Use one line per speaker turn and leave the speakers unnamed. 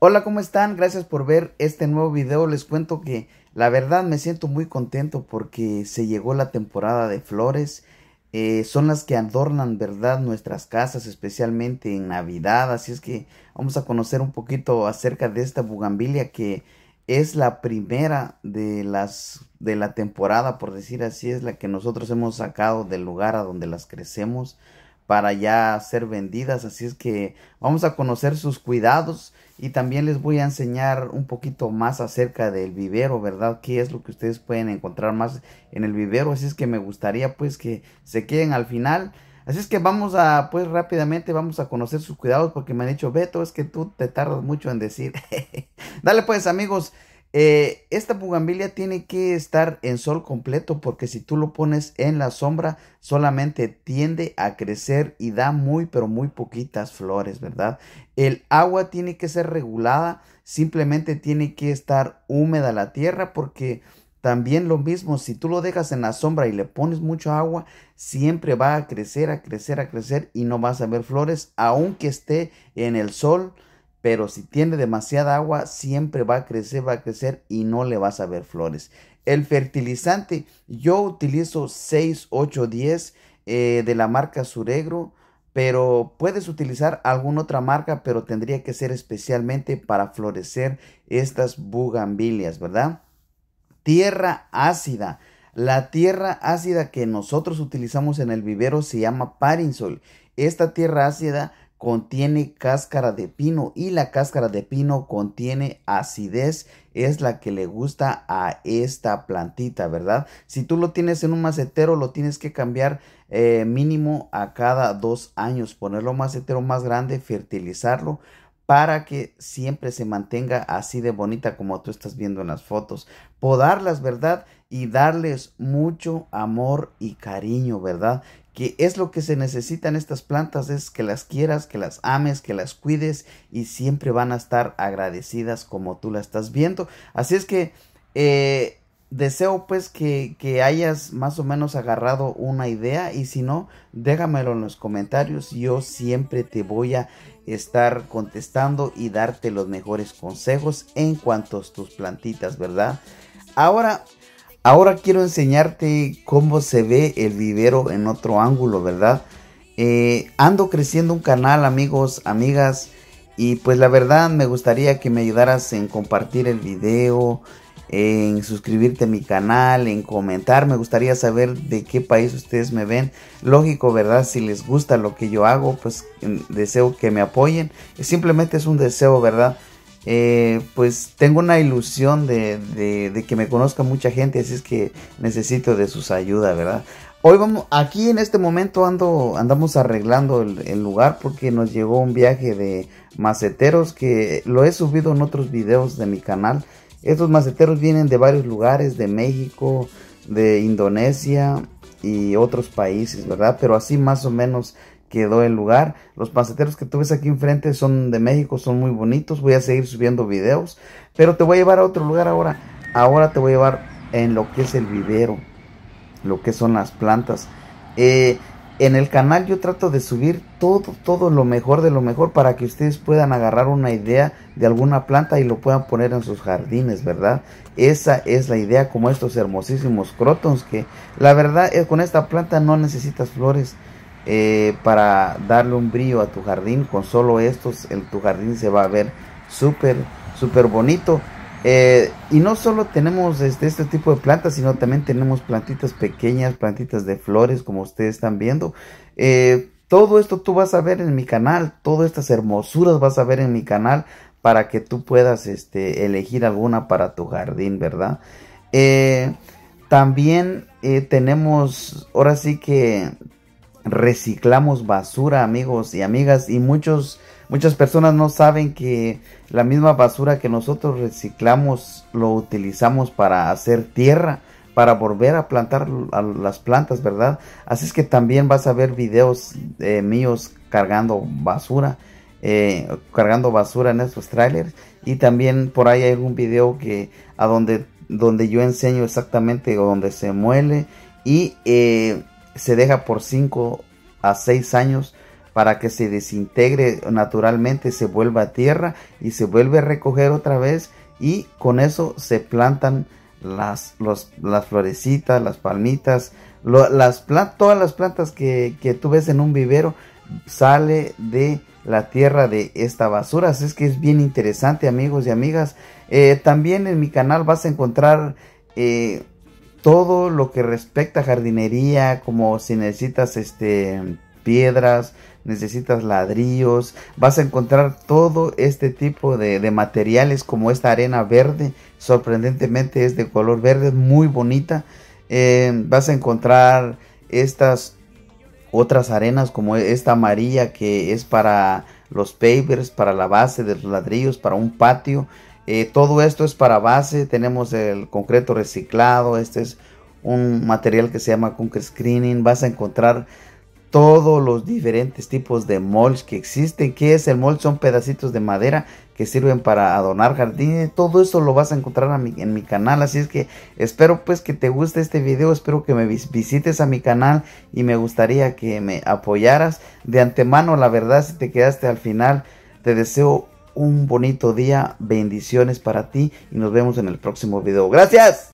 Hola, ¿cómo están? Gracias por ver este nuevo video. Les cuento que la verdad me siento muy contento porque se llegó la temporada de flores. Eh, son las que adornan, ¿verdad?, nuestras casas, especialmente en Navidad. Así es que vamos a conocer un poquito acerca de esta bugambilia que es la primera de las de la temporada, por decir así, es la que nosotros hemos sacado del lugar a donde las crecemos para ya ser vendidas. Así es que vamos a conocer sus cuidados y también les voy a enseñar un poquito más acerca del vivero, ¿verdad? ¿Qué es lo que ustedes pueden encontrar más en el vivero? Así es que me gustaría pues que se queden al final. Así es que vamos a, pues rápidamente vamos a conocer sus cuidados porque me han dicho, Beto, es que tú te tardas mucho en decir. Dale pues amigos, eh, esta pugambilia tiene que estar en sol completo porque si tú lo pones en la sombra solamente tiende a crecer y da muy pero muy poquitas flores, ¿verdad? El agua tiene que ser regulada, simplemente tiene que estar húmeda la tierra porque también lo mismo, si tú lo dejas en la sombra y le pones mucho agua, siempre va a crecer, a crecer, a crecer y no vas a ver flores aunque esté en el sol pero si tiene demasiada agua, siempre va a crecer, va a crecer y no le vas a ver flores. El fertilizante, yo utilizo 6, 8, 10 de la marca Suregro, pero puedes utilizar alguna otra marca, pero tendría que ser especialmente para florecer estas bugambilias, ¿verdad? Tierra ácida. La tierra ácida que nosotros utilizamos en el vivero se llama parinsol. Esta tierra ácida contiene cáscara de pino y la cáscara de pino contiene acidez es la que le gusta a esta plantita verdad si tú lo tienes en un macetero lo tienes que cambiar eh, mínimo a cada dos años ponerlo macetero más grande fertilizarlo para que siempre se mantenga así de bonita como tú estás viendo en las fotos. Podarlas, ¿verdad? Y darles mucho amor y cariño, ¿verdad? que es lo que se necesitan estas plantas, es que las quieras, que las ames, que las cuides y siempre van a estar agradecidas como tú la estás viendo. Así es que eh, deseo pues que, que, hayas más o menos agarrado una idea y si no, déjamelo en los comentarios. Yo siempre te voy a estar contestando y darte los mejores consejos en cuanto a tus plantitas, ¿verdad? Ahora Ahora quiero enseñarte cómo se ve el vivero en otro ángulo, ¿verdad? Eh, ando creciendo un canal, amigos, amigas, y pues la verdad me gustaría que me ayudaras en compartir el video, en suscribirte a mi canal, en comentar. Me gustaría saber de qué país ustedes me ven. Lógico, ¿verdad? Si les gusta lo que yo hago, pues mm, deseo que me apoyen. Simplemente es un deseo, ¿verdad? Eh, pues tengo una ilusión de, que me conozca mucha gente, así es que necesito de sus ayudas, ¿verdad? Hoy vamos, aquí en este momento ando, andamos arreglando el, el lugar porque nos llegó un viaje de maceteros que lo he subido en otros videos de mi canal. Estos maceteros vienen de varios lugares, de México, de Indonesia y otros países, ¿verdad? Pero así más o menos quedó el lugar. Los paseteros que tú ves aquí enfrente son de México, son muy bonitos. Voy a seguir subiendo videos. Pero te voy a llevar a otro lugar ahora. Ahora te voy a llevar en lo que es el vivero. Lo que son las plantas. Eh, en el canal yo trato de subir todo, todo lo mejor de lo mejor para que ustedes puedan agarrar una idea de alguna planta y lo puedan poner en sus jardines, ¿verdad? Esa es la idea como estos hermosísimos crotons que la verdad es eh, con esta planta no necesitas flores eh, para darle un brillo a tu jardín. Con solo estos, En tu jardín se va a ver súper, súper bonito. Eh, y no solo tenemos este, este, tipo de plantas, sino también tenemos plantitas pequeñas, plantitas de flores, como ustedes están viendo. Eh, todo esto tú vas a ver en mi canal, todas estas hermosuras vas a ver en mi canal para que tú puedas este, elegir alguna para tu jardín, ¿verdad? también tenemos, ahora sí que reciclamos basura, amigos y amigas, y muchos, muchas personas no saben que la misma basura que nosotros reciclamos lo utilizamos para hacer tierra, para volver a plantar las plantas, ¿verdad? Así es que también vas a ver videos eh, míos cargando basura. Eh, cargando basura en estos trailers y también por ahí hay un video que a donde donde yo enseño exactamente donde se muele y eh, se deja por 5 a 6 años para que se desintegre naturalmente, se vuelva a tierra y se vuelve a recoger otra vez y con eso se plantan las, las florecitas, las palmitas, las todas las plantas que, que tú ves en un vivero sale de la tierra de esta basura. Así es que es bien interesante amigos y amigas. Eh, también en mi canal vas a encontrar eh, todo lo que respecta a jardinería, como si necesitas este piedras, necesitas ladrillos, vas a encontrar todo este tipo de, materiales como esta arena verde, sorprendentemente es de color verde, muy bonita, eh, vas a encontrar estas otras arenas como esta amarilla que es para los papers para la base de los ladrillos, para un patio, eh, todo esto es para base, tenemos el concreto reciclado, este es un material que se llama concrete Screening, vas a encontrar todos los diferentes tipos de mulch que existen. ¿Qué es el mulch? Son pedacitos de madera que sirven para adornar jardines. Todo eso lo vas a encontrar en mi canal. Así es que espero pues que te guste este video. Espero que me visites a mi canal y me gustaría que me apoyaras. De antemano, la verdad, si te quedaste al final, te deseo un bonito día, bendiciones para ti y nos vemos en el próximo video. Gracias.